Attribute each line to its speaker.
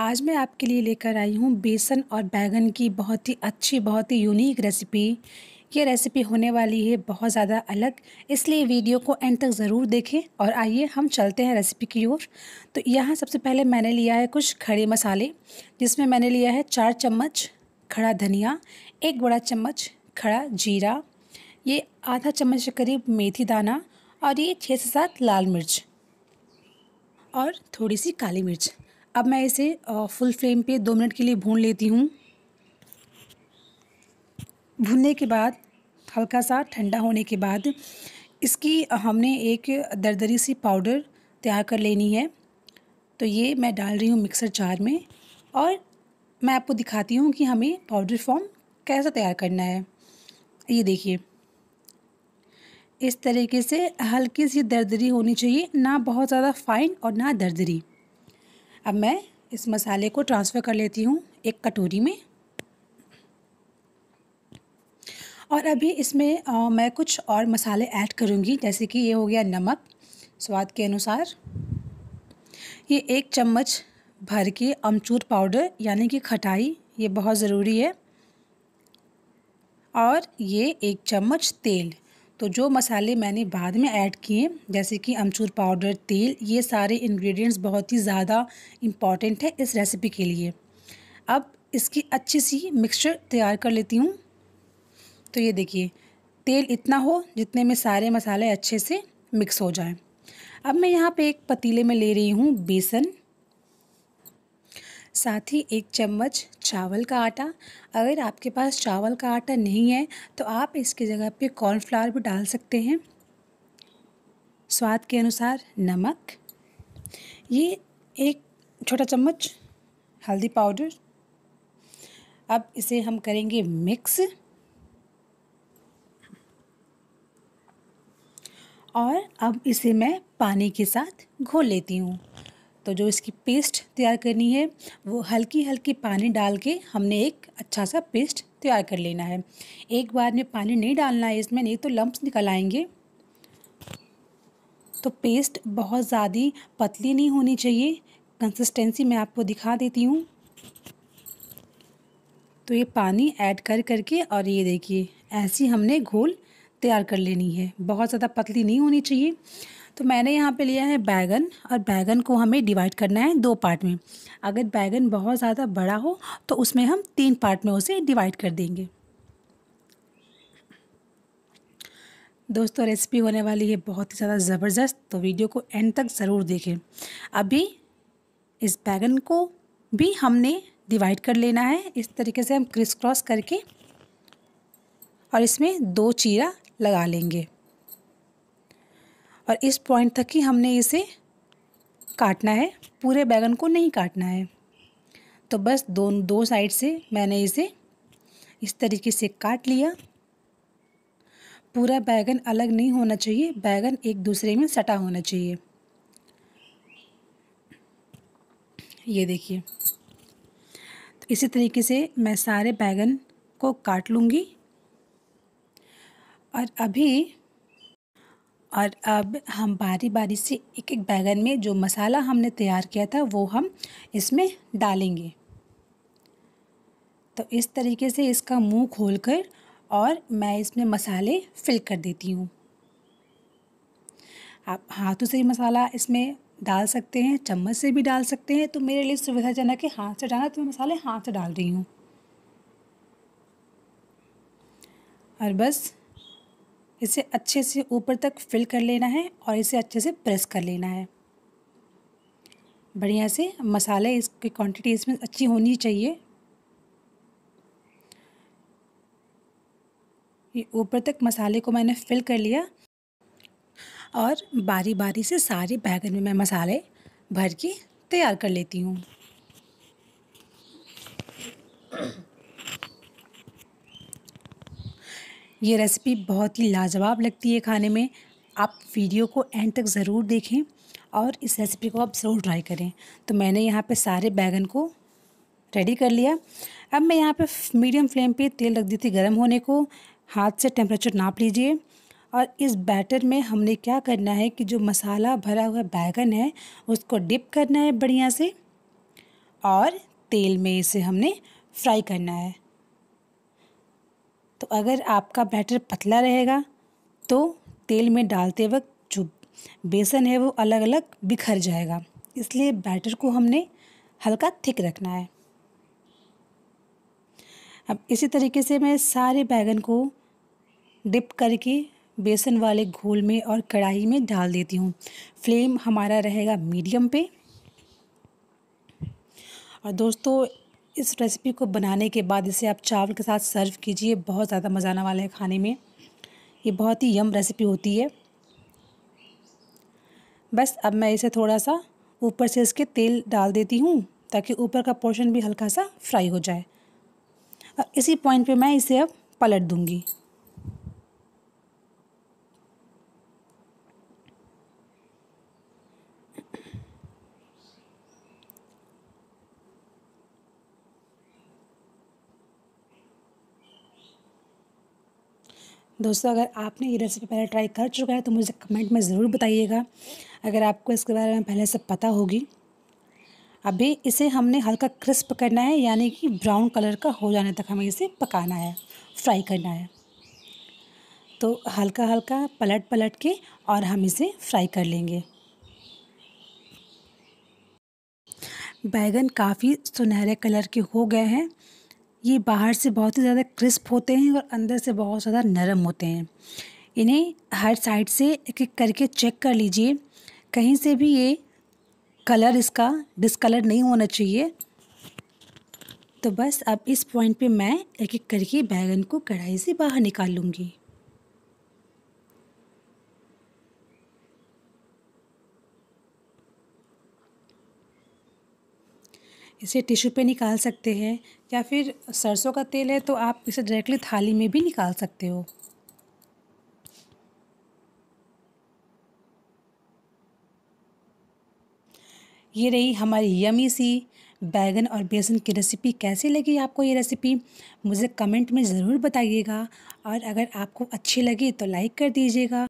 Speaker 1: आज मैं आपके लिए लेकर आई हूँ बेसन और बैगन की बहुत ही अच्छी बहुत ही यूनिक रेसिपी ये रेसिपी होने वाली है बहुत ज़्यादा अलग इसलिए वीडियो को एंड तक ज़रूर देखें और आइए हम चलते हैं रेसिपी की ओर तो यहाँ सबसे पहले मैंने लिया है कुछ खड़े मसाले जिसमें मैंने लिया है चार चम्मच खड़ा धनिया एक बड़ा चम्मच खड़ा जीरा ये आधा चम्मच के करीब मेथी दाना और ये छः से सात लाल मिर्च और थोड़ी सी काली मिर्च अब मैं इसे फुल फ्लेम पे दो मिनट के लिए भून लेती हूँ भूनने के बाद हल्का सा ठंडा होने के बाद इसकी हमने एक दरदरी सी पाउडर तैयार कर लेनी है तो ये मैं डाल रही हूँ मिक्सर जार में और मैं आपको दिखाती हूँ कि हमें पाउडर फॉर्म कैसा तैयार करना है ये देखिए इस तरीके से हल्की सी दरदरी होनी चाहिए ना बहुत ज़्यादा फाइन और ना दरदरी अब मैं इस मसाले को ट्रांसफ़र कर लेती हूँ एक कटोरी में और अभी इसमें आ, मैं कुछ और मसाले ऐड करूँगी जैसे कि ये हो गया नमक स्वाद के अनुसार ये एक चम्मच भर के अमचूर पाउडर यानी कि खटाई ये बहुत ज़रूरी है और ये एक चम्मच तेल तो जो मसाले मैंने बाद में ऐड किए जैसे कि अमचूर पाउडर तेल ये सारे इंग्रेडिएंट्स बहुत ही ज़्यादा इम्पॉर्टेंट है इस रेसिपी के लिए अब इसकी अच्छी सी मिक्सचर तैयार कर लेती हूँ तो ये देखिए तेल इतना हो जितने में सारे मसाले अच्छे से मिक्स हो जाएं अब मैं यहाँ पे एक पतीले में ले रही हूँ बेसन साथ ही एक चम्मच चावल का आटा अगर आपके पास चावल का आटा नहीं है तो आप इसकी जगह पे कॉर्नफ्लावर भी डाल सकते हैं स्वाद के अनुसार नमक ये एक छोटा चम्मच हल्दी पाउडर अब इसे हम करेंगे मिक्स और अब इसे मैं पानी के साथ घोल लेती हूँ तो जो इसकी पेस्ट तैयार करनी है वो हल्की हल्की पानी डाल के हमने एक अच्छा सा पेस्ट तैयार कर लेना है एक बार में पानी नहीं डालना है इसमें नहीं तो लम्ब्स निकल आएंगे तो पेस्ट बहुत ज़्यादा पतली नहीं होनी चाहिए कंसिस्टेंसी मैं आपको दिखा देती हूँ तो ये पानी ऐड कर करके और ये देखिए ऐसी हमने घोल तैयार कर लेनी है बहुत ज़्यादा पतली नहीं होनी चाहिए तो मैंने यहाँ पे लिया है बैगन और बैगन को हमें डिवाइड करना है दो पार्ट में अगर बैगन बहुत ज़्यादा बड़ा हो तो उसमें हम तीन पार्ट में उसे डिवाइड कर देंगे दोस्तों रेसिपी होने वाली है बहुत ही ज़्यादा ज़बरदस्त तो वीडियो को एंड तक ज़रूर देखें अभी इस बैगन को भी हमने डिवाइड कर लेना है इस तरीके से हम क्रिस क्रॉस करके और इसमें दो चीरा लगा लेंगे और इस पॉइंट तक ही हमने इसे काटना है पूरे बैगन को नहीं काटना है तो बस दो दो साइड से मैंने इसे इस तरीके से काट लिया पूरा बैगन अलग नहीं होना चाहिए बैगन एक दूसरे में सटा होना चाहिए ये देखिए तो इसी तरीके से मैं सारे बैगन को काट लूँगी और अभी और अब हम बारी बारी से एक एक बैगन में जो मसाला हमने तैयार किया था वो हम इसमें डालेंगे तो इस तरीके से इसका मुंह खोलकर और मैं इसमें मसाले फिल कर देती हूँ आप हाथों से ही मसाला इसमें डाल सकते हैं चम्मच से भी डाल सकते हैं तो मेरे लिए सुविधाजनक है हाथ से डालना तो मैं मसाले हाथ से डाल रही हूँ और बस इसे अच्छे से ऊपर तक फिल कर लेना है और इसे अच्छे से प्रेस कर लेना है बढ़िया से मसाले इसकी क्वांटिटी इसमें अच्छी होनी चाहिए ये ऊपर तक मसाले को मैंने फिल कर लिया और बारी बारी से सारे बैगन में मैं मसाले भर के तैयार कर लेती हूँ ये रेसिपी बहुत ही लाजवाब लगती है खाने में आप वीडियो को एंड तक ज़रूर देखें और इस रेसिपी को आप ज़रूर ट्राई करें तो मैंने यहाँ पे सारे बैगन को रेडी कर लिया अब मैं यहाँ पे मीडियम फ्लेम पे तेल रख दी थी गर्म होने को हाथ से टेम्परेचर नाप लीजिए और इस बैटर में हमने क्या करना है कि जो मसाला भरा हुआ बैगन है उसको डिप करना है बढ़िया से और तेल में इसे हमने फ्राई करना है तो अगर आपका बैटर पतला रहेगा तो तेल में डालते वक्त जो बेसन है वो अलग अलग बिखर जाएगा इसलिए बैटर को हमने हल्का थिक रखना है अब इसी तरीके से मैं सारे बैगन को डिप करके बेसन वाले घोल में और कढ़ाई में डाल देती हूँ फ्लेम हमारा रहेगा मीडियम पे और दोस्तों इस रेसिपी को बनाने के बाद इसे आप चावल के साथ सर्व कीजिए बहुत ज़्यादा मज़ा आने वाला है खाने में ये बहुत ही यम रेसिपी होती है बस अब मैं इसे थोड़ा सा ऊपर से इसके तेल डाल देती हूँ ताकि ऊपर का पोर्शन भी हल्का सा फ्राई हो जाए और इसी पॉइंट पे मैं इसे अब पलट दूँगी दोस्तों अगर आपने ये रेसिपी पहले ट्राई कर चुका है तो मुझे कमेंट में ज़रूर बताइएगा अगर आपको इसके बारे में पहले से पता होगी अभी इसे हमने हल्का क्रिस्प करना है यानी कि ब्राउन कलर का हो जाने तक हमें इसे पकाना है फ्राई करना है तो हल्का हल्का पलट पलट के और हम इसे फ्राई कर लेंगे बैगन काफ़ी सुनहरे कलर के हो गए हैं ये बाहर से बहुत ही ज़्यादा क्रिस्प होते हैं और अंदर से बहुत ज़्यादा नरम होते हैं इन्हें हर साइड से एक एक करके चेक कर लीजिए कहीं से भी ये कलर इसका डिसकलर नहीं होना चाहिए तो बस अब इस पॉइंट पे मैं एक एक करके बैगन को कढ़ाई से बाहर निकाल लूँगी इसे टिश्यू पे निकाल सकते हैं या फिर सरसों का तेल है तो आप इसे डायरेक्टली थाली में भी निकाल सकते हो ये रही हमारी यमी सी बैगन और बेसन की रेसिपी कैसी लगी आपको ये रेसिपी मुझे कमेंट में ज़रूर बताइएगा और अगर आपको अच्छी लगी तो लाइक कर दीजिएगा